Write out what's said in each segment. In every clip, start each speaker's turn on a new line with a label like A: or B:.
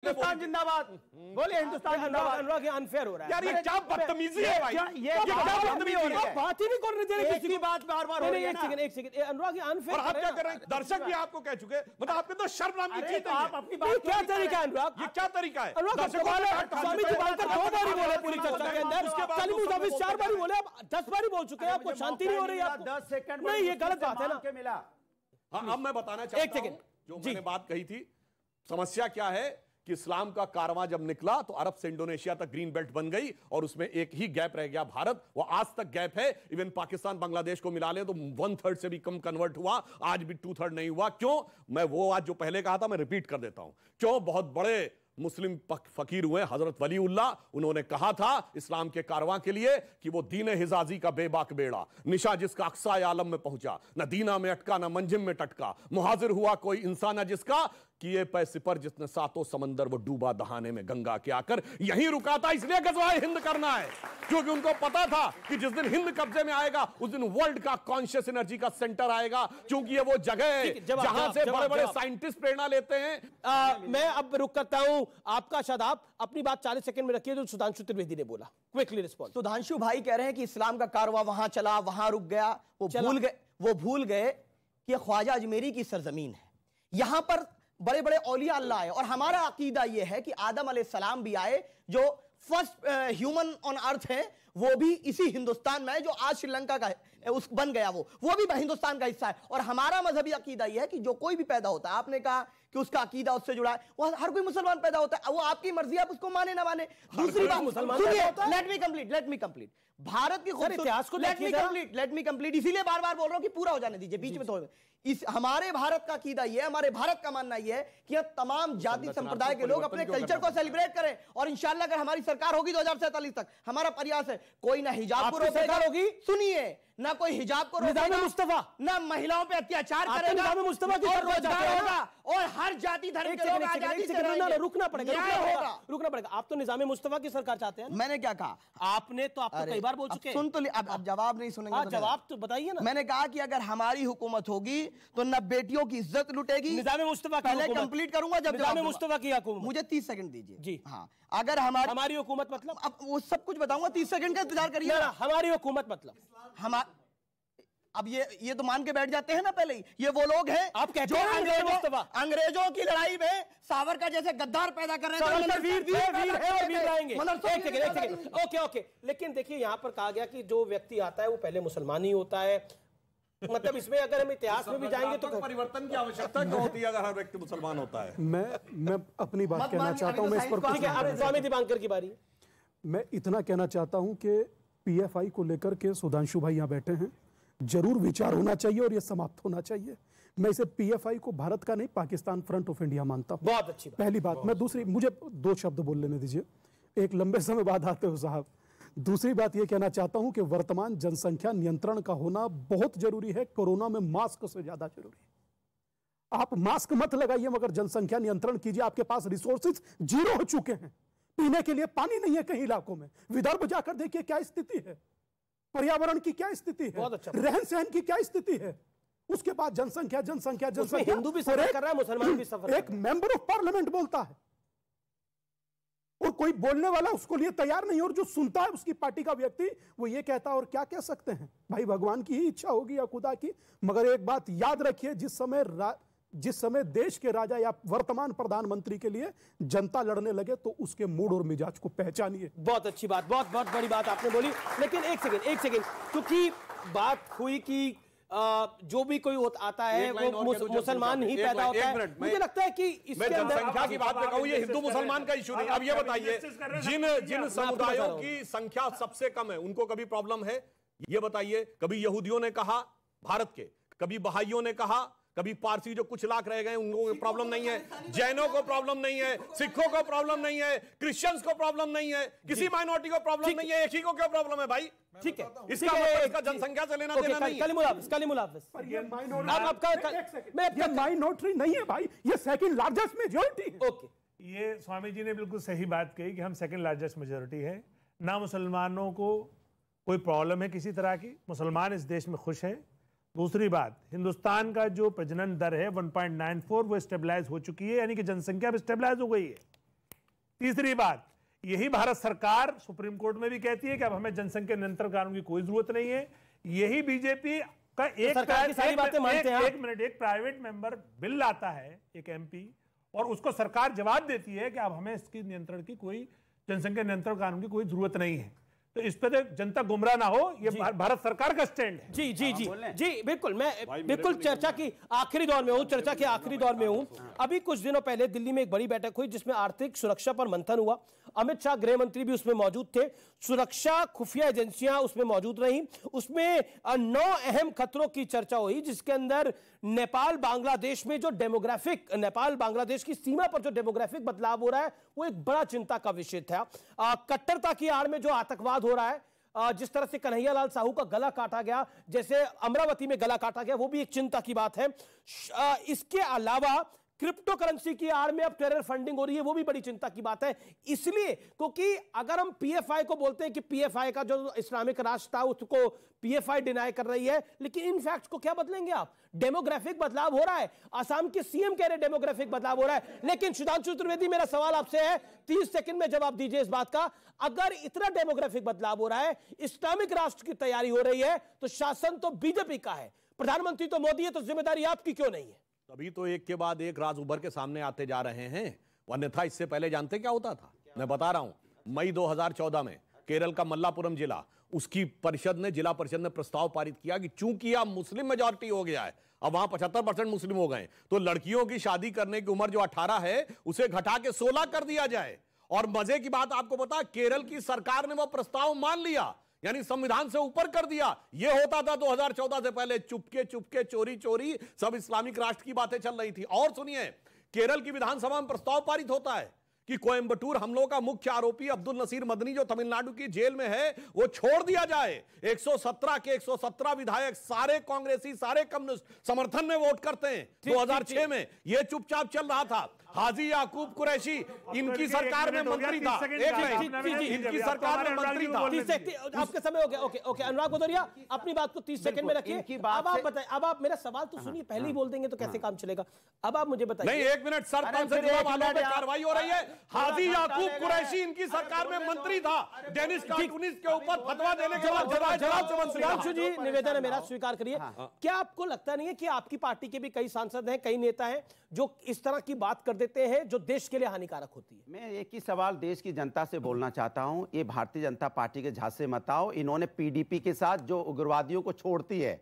A: हिंदुस्तान जिंदाबाद बोलिए हिंदुस्तान जिंदाबाद अनुराग ये अनफेयर हो रहा है यार ये क्या बदतमीजी है भाई ये क्या बदतमीजी हो रही है बात ही नहीं कर रहे तेरे किसी की बात बार-बार हो रही है एक सेकंड एक सेकंड अनुराग ये अनफेयर और आप क्या कर रहे हैं दर्शक भी आपको कह चुके मतलब आपने तो शर्म नाम की चीज तो तो आप अपनी बात क्या तरीका है अनुराग ये क्या तरीका है दर्शक वाले स्वामी दीवानकर दो बार ही बोले पूरी चर्चा के अंदर उसके बाद तो सलीम मुजाफिर चार बार ही बोले आप 10 बार ही बोल चुके हैं आपको शांति नहीं हो रही है 10 सेकंड नहीं ये गलत बात है ना मिला
B: हां अब मैं बताना चाहता हूं जो मैंने बात कही थी समस्या क्या है कि इस्लाम का कारवां जब निकला तो अरब से इंडोनेशिया तक ग्रीन बेल्ट बन गई और उसमें एक ही गैप रह गया भारत वो आज तक गैप है इवन पाकिस्तान बांग्लादेश को मिला ले तो वन थर्ड से भी कम कन्वर्ट हुआ आज भी टू थर्ड नहीं हुआ क्यों मैं वो आज जो पहले कहा था मैं रिपीट कर देता हूं क्यों बहुत बड़े मुस्लिम फकीर हुए हजरत वलीउल्ला उन्होंने कहा था इस्लाम के कारवा के लिए कि वो दीन हिजाजी का बेबाक बेड़ा निशा जिसका अक्सा आलम में पहुंचा न दीना में अटका ना मंजिम में टटका मुहाजिर हुआ कोई इंसान है जिसका किए पैसे पर जितने सातों समंदर वो डूबा दहाने में गंगा के आकर यही रुका था इसलिए गजवाए हिंद करना है क्योंकि उनको पता था कि जिस दिन हिंद कब्जे में आएगा उस दिन वर्ल्ड का कॉन्शियस एनर्जी का सेंटर आएगा क्योंकि ये
A: वो जगह है जहां से बड़े बड़े
B: साइंटिस्ट प्रेरणा लेते हैं
A: आ, मैं अब रुक करता हूं आपका शादाब अपनी बात चालीस सेकंड में रखिए जो सुधांशु त्रिवेदी ने बोला क्विकली रिस्पॉन्स सुधांशु भाई
C: कह रहे हैं कि इस्लाम का कारवा वहां चला वहां रुक गया वो भूल गए वो भूल गए कि ख्वाजा अजमेरी की सरजमीन है यहां पर बड़े बड़े औलिया अल्लाह आए और हमारा अकीदा यह है कि आदम सलाम भी आए जो फर्स्ट ह्यूमन ऑन अर्थ है वो भी इसी हिंदुस्तान में है जो आज श्रीलंका का है उस बन गया वो वो भी हिंदुस्तान का हिस्सा है और हमारा मजहबी अकीदा यह है कि जो कोई भी पैदा होता है आपने कहा कि उसका अकीदा उससे जुड़ा है वो हर कोई मुसलमान पैदा होता है वो आपकी मर्जी आप उसको माने ना माने दूसरी बात मुसलमान let me complete let me complete Bharat की इतिहास को let me complete let me complete इसीलिए बार बार बोल रहा हूं कि पूरा हो जाने दीजिए बीच में थोड़े इस हमारे भारत का कीदा यह हमारे भारत का मानना यह है कि अब तमाम जाति संप्रदाय के लोग अपने कल्चर को सेलिब्रेट करें और इंशाला अगर हमारी सरकार होगी दो तक हमारा प्रयास है कोई ना हिजाब को रोकेगा होगी सुनिए ना कोई हिजाब को रोकेगा मुस्तफा ना महिलाओं पे अत्याचार करेगा मुस्तफा और रोजगार होगा
A: और हर जाति धर्म के लोग आजादी से रुकना पड़ेगा होगा रुकना पड़ेगा आप तो निजाम मुस्तफा की सरकार चाहते हैं मैंने क्या कहा आपने तो आप तो कई बार बोल चुके सुन तो अब जवाब नहीं सुनेंगे हाँ, तो जवाब तो बताइए ना मैंने कहा कि अगर हमारी हुकूमत होगी
C: तो ना बेटियों की इज्जत लुटेगी पहले कंप्लीट करूंगा जब निजाम मुस्तफा की मुझे तीस सेकंड दीजिए जी हाँ अगर हमारी हमारी हुकूमत मतलब अब वो सब कुछ बताऊंगा तीस सेकंड का इंतजार करिए हमारी हुकूमत मतलब हमारे अब ये ये तो मान के बैठ जाते हैं ना पहले ही ये वो लोग हैं आप कहते हैं अंग्रेजों अंग्रेजों की लड़ाई में
A: सावर का जैसे गद्दार पैदा कर रहे हैं तो वीर वीर वीर है और वीर लाएंगे एक सेकंड एक सेकंड ओके ओके लेकिन देखिए यहाँ पर कहा गया कि जो व्यक्ति आता है वो पहले मुसलमान ही होता है मतलब इसमें अगर हम इतिहास में भी जाएंगे तो परिवर्तन की आवश्यकता क्यों होती है अगर हर व्यक्ति मुसलमान होता है
D: मैं मैं अपनी बात कहना चाहता हूँ तो मैं इस पर स्वामी
A: दीपांकर की बारी
D: मैं इतना कहना चाहता हूँ कि पीएफआई को लेकर के सुधांशु भाई यहाँ बैठे हैं जरूर विचार होना चाहिए और यह समाप्त होना चाहिए मैं इसे पीएफआई को भारत का नहीं पाकिस्तान फ्रंट ऑफ इंडिया मानता हूं बहुत अच्छी बात। पहली बात मैं दूसरी मुझे दो शब्द बोल लेने दीजिए एक लंबे समय बाद आते हो साहब दूसरी बात यह कहना चाहता हूं कि वर्तमान जनसंख्या नियंत्रण का होना बहुत जरूरी है कोरोना में मास्क से ज्यादा जरूरी है आप मास्क मत लगाइए मगर जनसंख्या नियंत्रण कीजिए आपके पास रिसोर्सेज जीरो हो चुके हैं पीने के लिए पानी नहीं है कहीं इलाकों में विदर्भ जाकर देखिए क्या स्थिति है पर्यावरण की क्या स्थिति है अच्छा। रहन सहन की क्या स्थिति है उसके बाद जनसंख्या जनसंख्या जनसंख्या हिंदू भी सफर कर रहा है मुसलमान भी सफर एक मेंबर ऑफ पार्लियामेंट बोलता है और कोई बोलने वाला उसको लिए तैयार नहीं और जो सुनता है उसकी पार्टी का व्यक्ति वो ये कहता है और क्या कह सकते हैं भाई भगवान की ही इच्छा होगी या खुदा की मगर एक बात याद रखिए जिस समय जिस समय देश के राजा या वर्तमान प्रधानमंत्री के लिए जनता लड़ने लगे तो उसके मूड और मिजाज को पहचानिए
A: बहुत अच्छी बात बहुत बहुत बड़ी बात आपने बोली लेकिन एक सेकेंड एक सेकेंड क्योंकि बात हुई कि जो भी कोई आता है वो मुसलमान ही पैदा होता है मुझे लगता है कि इसके संख्या की बात कहूँ ये हिंदू
B: मुसलमान का इशू नहीं अब ये बताइए जिन जिन समुदायों की संख्या सबसे कम है उनको कभी प्रॉब्लम है ये बताइए कभी यहूदियों ने कहा भारत के कभी बहाइयों ने कहा कभी पारसी जो कुछ लाख रह गए उनको प्रॉब्लम नहीं है जैनों को प्रॉब्लम नहीं है सिखों को प्रॉब्लम नहीं है क्रिश्चियंस को प्रॉब्लम नहीं है किसी माइनॉरिटी को प्रॉब्लम नहीं है एक ही को क्या प्रॉब्लम है भाई
D: ठीक है इसका मतलब इसका जनसंख्या से लेना देना नहीं कली मुलाफिस कली मुलाफिस अब आपका मैं आपका माइनॉरिटी नहीं है भाई ये सेकंड लार्जेस्ट मेजोरिटी ओके ये
B: स्वामी जी ने बिल्कुल सही बात कही कि हम सेकंड लार्जेस्ट मेजोरिटी है ना मुसलमानों को कोई प्रॉब्लम है किसी तरह की मुसलमान इस देश में खुश हैं दूसरी बात हिंदुस्तान का जो प्रजनन दर है 1.94 वो स्टेबलाइज हो चुकी है यानी कि जनसंख्या भी स्टेबलाइज हो गई है तीसरी बात यही भारत सरकार सुप्रीम कोर्ट में भी कहती है कि अब हमें जनसंख्या नियंत्रण कानून की कोई जरूरत नहीं है यही बीजेपी का एक तो सरकार की सारी बातें मानते हैं एक मिनट एक प्राइवेट मेंबर बिल लाता है एक एमपी और उसको सरकार जवाब देती है कि अब हमें इसकी नियंत्रण की कोई जनसंख्या नियंत्रण कानून की कोई जरूरत नहीं है तो इस तरह तो जनता गुमराह
A: ना हो ये भारत सरकार का स्टैंड है जी जी हाँ, जी जी बिल्कुल मैं बिल्कुल चर्चा की आखिरी दौर में हूँ चर्चा के आखिरी दौर में हूँ हाँ। अभी कुछ दिनों पहले दिल्ली में एक बड़ी बैठक हुई जिसमें आर्थिक सुरक्षा पर मंथन हुआ अमित शाह गृह मंत्री भी उसमें मौजूद थे सुरक्षा खुफिया एजेंसियां उसमें मौजूद रही उसमें नौ अहम खतरों की चर्चा हुई जिसके अंदर नेपाल बांग्लादेश में जो डेमोग्राफिक नेपाल बांग्लादेश की सीमा पर जो डेमोग्राफिक बदलाव हो रहा है वो एक बड़ा चिंता का विषय था कट्टरता की आड़ में जो आतंकवाद हो रहा है जिस तरह से कन्हैयालाल साहू का गला काटा गया जैसे अमरावती में गला काटा गया वो भी एक चिंता की बात है इसके अलावा क्रिप्टो करेंसी की आड़ में अब टेरर फंडिंग हो रही है वो भी बड़ी चिंता की बात है इसलिए क्योंकि अगर हम पीएफआई को बोलते हैं कि पीएफआई का जो इस्लामिक राष्ट्र था उसको पीएफआई डिनाई कर रही है लेकिन इन फैक्ट को क्या बदलेंगे आप डेमोग्राफिक बदलाव हो रहा है आसाम के सीएम कह रहे डेमोग्राफिक बदलाव हो रहा है लेकिन सुधांशु चतुर्वेदी मेरा सवाल आपसे है तीस सेकंड में जवाब दीजिए इस बात का अगर इतना डेमोग्राफिक बदलाव हो रहा है इस्लामिक राष्ट्र की तैयारी हो रही है तो शासन तो बीजेपी का है प्रधानमंत्री तो मोदी है तो जिम्मेदारी आपकी क्यों नहीं है
B: तभी तो एक के बाद एक राज उभर के सामने आते जा रहे हैं अन्यथा इससे पहले जानते क्या होता था मैं बता रहा हूं मई 2014 में केरल का मल्लापुरम जिला उसकी परिषद ने जिला परिषद ने प्रस्ताव पारित किया कि चूंकि अब मुस्लिम मेजोरिटी हो गया है अब वहां पचहत्तर परसेंट मुस्लिम हो गए तो लड़कियों की शादी करने की उम्र जो अठारह है उसे घटा के सोलह कर दिया जाए और मजे की बात आपको बता केरल की सरकार ने वह प्रस्ताव मान लिया यानी संविधान से ऊपर कर दिया यह होता था 2014 से पहले चुपके चुपके चोरी चोरी सब इस्लामिक राष्ट्र की बातें चल रही थी और सुनिए केरल की विधानसभा में प्रस्ताव पारित होता है कि कोयम्बटूर हमलों का मुख्य आरोपी अब्दुल नसीर मदनी जो तमिलनाडु की जेल में है वो छोड़ दिया जाए 117 के 117 विधायक सारे कांग्रेसी सारे कम्युनिस्ट समर्थन में वोट करते हैं 2006 में यह चुपचाप चल रहा था हाजी याकूब कुरैशी इनकी तो सरकार में मंत्री था इनकी सरकार में मंत्री था आपके
A: समय हो गया ओके ओके अनुराग भदौरिया अपनी बात को तीस सेकंड में रखिए अब आप बताए अब आप मेरा सवाल तो हाँ, सुनिए पहले ही हाँ, बोल देंगे तो कैसे हाँ। काम चलेगा अब आप मुझे बताइए नहीं एक मिनट सर से जवाब वालों पे कार्रवाई हो रही है हाजी याकूब कुरैशी इनकी सरकार में मंत्री था डेनिस कार्टूनिस के ऊपर फतवा देने के बाद जवाब जवाब जी निवेदन है मेरा स्वीकार करिए क्या आपको लगता नहीं है कि आपकी पार्टी के भी कई सांसद हैं कई नेता हैं जो इस तरह की बात कर देते हैं जो देश के लिए हानिकारक होती है मैं एक ही सवाल देश की जनता से बोलना चाहता हूं ये भारतीय जनता पार्टी के झांसे मत आओ इन्होंने पीडीपी के साथ जो उग्रवादियों को छोड़ती है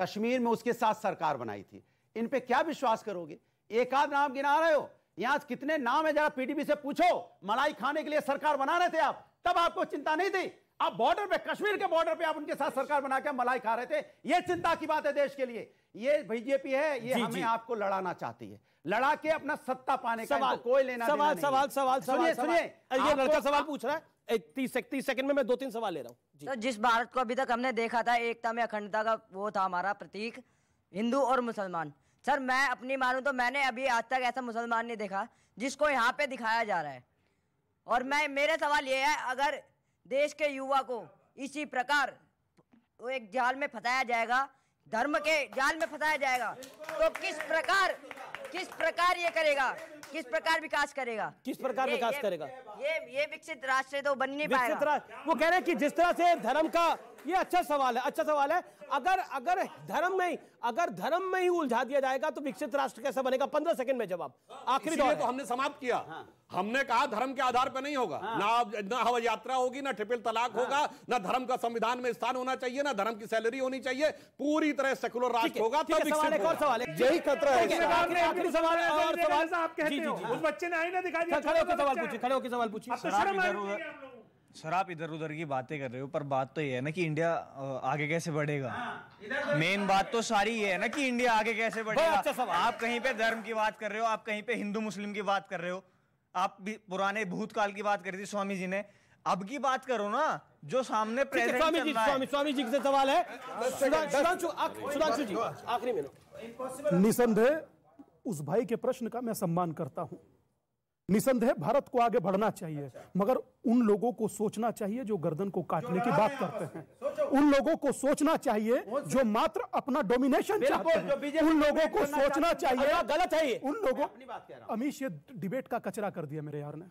A: कश्मीर में उसके साथ सरकार बनाई थी इन पे क्या विश्वास करोगे एक आध नाम गिना रहे हो यहाँ कितने नाम है जरा पीडीपी से पूछो मलाई खाने के लिए सरकार बना रहे थे आप तब आपको चिंता नहीं थी आप बॉर्डर पे कश्मीर के बॉर्डर पे आप उनके साथ सरकार बना के मलाई खा रहे थे ये चिंता की बात है देश के लिए ये बीजेपी है ये जी, हमें जी. आपको लड़ाना चाहती है लड़ा के अपना सत्ता पाने सवाल, का कोई लेना सवाल देना सवाल सवाल सवाल सुनिए सुनिए ये लड़का सवाल पूछ रहा है तीस सेक, तीस सेकंड में मैं दो तीन सवाल ले रहा हूँ
C: तो जिस भारत को अभी तक हमने देखा था एकता में अखंडता का वो था हमारा प्रतीक हिंदू और मुसलमान सर मैं अपनी मानू तो मैंने अभी आज तक ऐसा मुसलमान नहीं देखा जिसको यहाँ पे दिखाया जा रहा है और मैं मेरे सवाल ये है अगर देश के युवा को इसी प्रकार वो एक जाल में फंसाया जाएगा धर्म के जाल में फंसाया जाएगा तो किस प्रकार किस प्रकार ये करेगा किस प्रकार विकास करेगा
A: किस प्रकार विकास करेगा
C: ये ये विकसित राष्ट्र तो बन नहीं पाएगा
A: वो कह रहे हैं कि जिस तरह से धर्म का ये अच्छा सवाल है अच्छा सवाल है अगर अगर धर्म में अगर धर्म में ही उलझा दिया जाएगा तो विकसित राष्ट्र कैसा बनेगा पंद्रह सेकंड में जवाब आखिरी दौर तो हमने
B: समाप्त किया हाँ। हमने कहा धर्म के आधार पर नहीं होगा हाँ। ना ना हवाई यात्रा होगी ना ट्रिपल तलाक हाँ। होगा ना धर्म का संविधान में स्थान होना चाहिए ना धर्म की सैलरी होनी चाहिए पूरी तरह सेकुलर राष्ट्र होगा तब सवाल एक और सवाल है यही खतरा
A: है
D: आखिरी सवाल और सवाल आप
B: कहते हो उस बच्चे ने आई ना दिखा दिया
A: खड़े होकर सवाल पूछिए खड़े होकर सवाल पूछिए सर आप इधर उधर की बातें कर रहे हो पर बात तो ये है ना कि इंडिया आगे कैसे बढ़ेगा मेन हाँ, बात तो सारी ये है ना कि इंडिया आगे कैसे बढ़ेगा अच्छा सवाल आप कहीं पे धर्म की बात कर रहे हो आप कहीं पे हिंदू मुस्लिम की बात कर रहे हो आप भी पुराने भूतकाल की बात करी थी स्वामी जी ने अब की बात करो ना जो सामने स्वामी जी स्वामी स्वामी जी से सवाल है सुधांशु जी आखिरी में
D: निसंदेह उस भाई के प्रश्न का मैं सम्मान करता हूँ निसंदेह भारत को आगे बढ़ना चाहिए अच्छा। मगर उन लोगों को सोचना चाहिए जो गर्दन को काटने की बात करते हैं उन लोगों को सोचना चाहिए जो मात्र अपना डोमिनेशन चाहते हैं उन लोगों को सोचना चाहिए गलत है उन लोगों अमीश ये डिबेट का कचरा कर दिया मेरे यार ने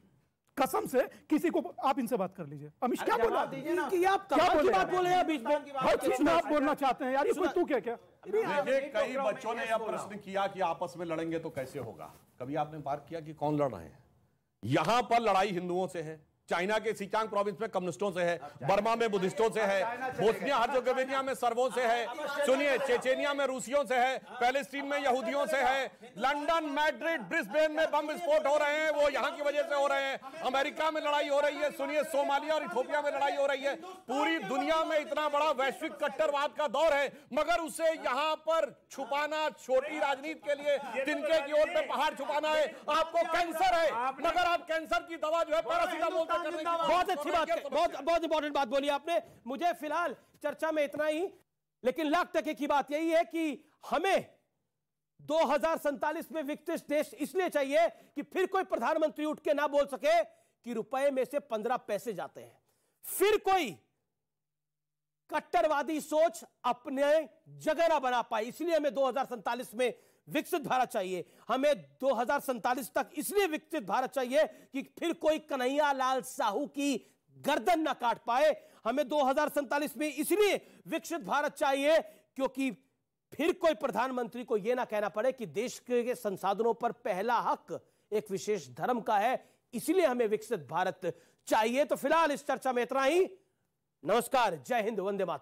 D: कसम से किसी को आप इनसे बात कर लीजिए अमित क्या बोला कि आप क्या बोले बात बोले हैं बीच में हर चीज में आप बोलना चाहते हैं यार इसमें तू क्या क्या देखिए कई बच्चों ने यह प्रश्न
B: किया कि आपस में लड़ेंगे तो कैसे होगा कभी आपने बात किया कि कौन लड़ रहे हैं यहां पर लड़ाई हिंदुओं से है चाइना के सिचांग प्रोविंस में कम्युनिस्टों से है बर्मा में बुद्धिस्टों से है बोस्निया हर्जोगेवेनिया में सर्वों से है सुनिए चेचेनिया में रूसियों से है पैलेस्टीन में यहूदियों से है लंदन मैड्रिड ब्रिस्बेन में बम विस्फोट हो रहे हैं वो यहाँ की वजह से हो रहे हैं अमेरिका में लड़ाई हो रही है सुनिए सोमालिया और इथोपिया में लड़ाई हो रही है पूरी दुनिया में इतना बड़ा वैश्विक कट्टरवाद का दौर है मगर उसे यहाँ पर छुपाना छोटी
A: राजनीति के लिए तिनके की ओर पे पहाड़ छुपाना है
B: आपको कैंसर है मगर आप कैंसर की
A: दवा जो है पैरासिटामोल पैरासीटामोल तो बहुत अच्छी बात बहुत बहुत इंपॉर्टेंट बात बोली आपने मुझे फिलहाल चर्चा में इतना ही लेकिन लाख टके की बात यही है कि हमें दो में विकसित देश इसलिए चाहिए कि फिर कोई प्रधानमंत्री उठ के ना बोल सके कि रुपए में से पंद्रह पैसे जाते हैं फिर कोई कट्टरवादी सोच अपने जगह ना बना पाए इसलिए हमें दो में विकसित भारत चाहिए हमें दो तक इसलिए विकसित भारत चाहिए कि फिर कोई कन्हैया लाल साहू की गर्दन ना काट पाए हमें दो में इसलिए विकसित भारत चाहिए क्योंकि फिर कोई प्रधानमंत्री को यह ना कहना पड़े कि देश के संसाधनों पर पहला हक एक विशेष धर्म का है इसलिए हमें विकसित भारत चाहिए तो फिलहाल इस चर्चा में इतना ही नमस्कार जय हिंद वंदे मातरम